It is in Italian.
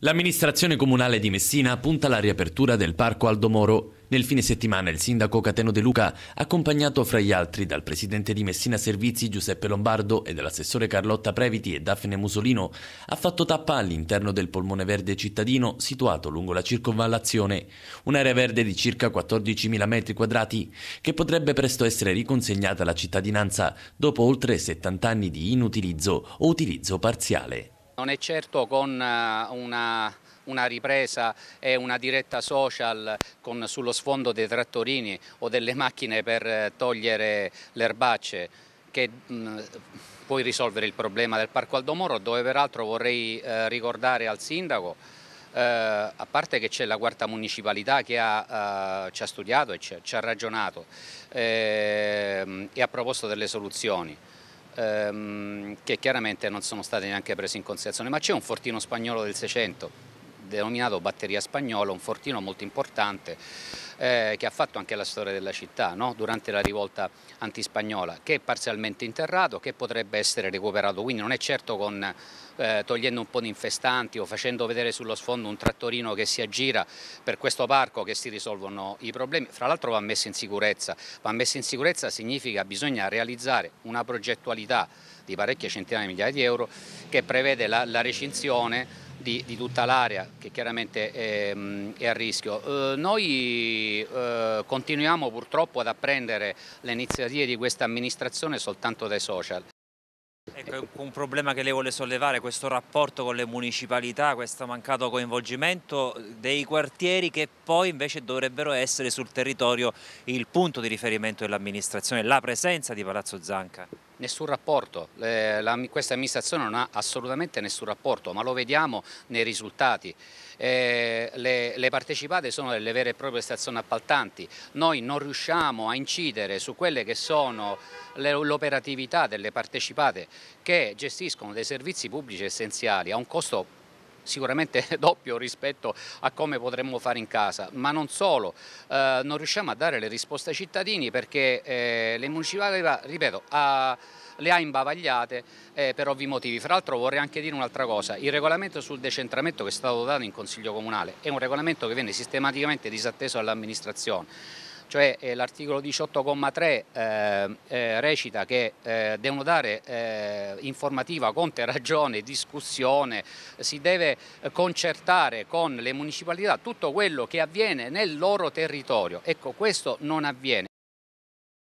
L'amministrazione comunale di Messina punta alla riapertura del parco Aldo Moro. Nel fine settimana il sindaco Cateno De Luca, accompagnato fra gli altri dal presidente di Messina Servizi Giuseppe Lombardo e dall'assessore Carlotta Previti e Daphne Musolino, ha fatto tappa all'interno del polmone verde cittadino situato lungo la circonvallazione, un'area verde di circa 14.000 m2 che potrebbe presto essere riconsegnata alla cittadinanza dopo oltre 70 anni di inutilizzo o utilizzo parziale. Non è certo con eh, una, una ripresa e una diretta social con sullo sfondo dei trattorini o delle macchine per eh, togliere le erbacce che mh, mm, puoi risolvere il problema del Parco Aldomoro dove peraltro vorrei eh, ricordare al Sindaco eh, a parte che c'è la quarta municipalità che ha, eh, ci ha studiato e ci, ci ha ragionato ehm, e ha proposto delle soluzioni ehm, che chiaramente non sono state neanche prese in considerazione, ma c'è un fortino spagnolo del 600 denominato Batteria Spagnola, un fortino molto importante eh, che ha fatto anche la storia della città no? durante la rivolta antispagnola, che è parzialmente interrato, che potrebbe essere recuperato, quindi non è certo con, eh, togliendo un po' di infestanti o facendo vedere sullo sfondo un trattorino che si aggira per questo parco che si risolvono i problemi, fra l'altro va messo in sicurezza, va messo in sicurezza significa che bisogna realizzare una progettualità di parecchie centinaia di migliaia di euro che prevede la, la recinzione di, di tutta l'area che chiaramente è, mm, è a rischio. Eh, noi eh, continuiamo purtroppo ad apprendere le iniziative di questa amministrazione soltanto dai social. Ecco, un problema che lei vuole sollevare, questo rapporto con le municipalità, questo mancato coinvolgimento dei quartieri che poi invece dovrebbero essere sul territorio il punto di riferimento dell'amministrazione, la presenza di Palazzo Zanca nessun rapporto, eh, la, questa amministrazione non ha assolutamente nessun rapporto, ma lo vediamo nei risultati. Eh, le, le, partecipate sono delle vere e proprie stazioni appaltanti, noi non riusciamo a incidere su quelle che sono l'operatività delle partecipate che gestiscono dei servizi pubblici essenziali a un costo sicuramente doppio rispetto a come potremmo fare in casa, ma non solo, eh, non riusciamo a dare le risposte ai cittadini perché eh, le municipalità, ripeto, ha, le ha imbavagliate eh, per ovvi motivi. Fra l'altro vorrei anche dire un'altra cosa, il regolamento sul decentramento che è stato dato in Consiglio Comunale è un regolamento che viene sistematicamente disatteso dall'amministrazione cioè eh, l'articolo 18,3 eh, eh, recita che eh, devono dare eh, informativa, conte, ragione, discussione, si deve eh, concertare con le municipalità tutto quello che avviene nel loro territorio. Ecco, questo non avviene.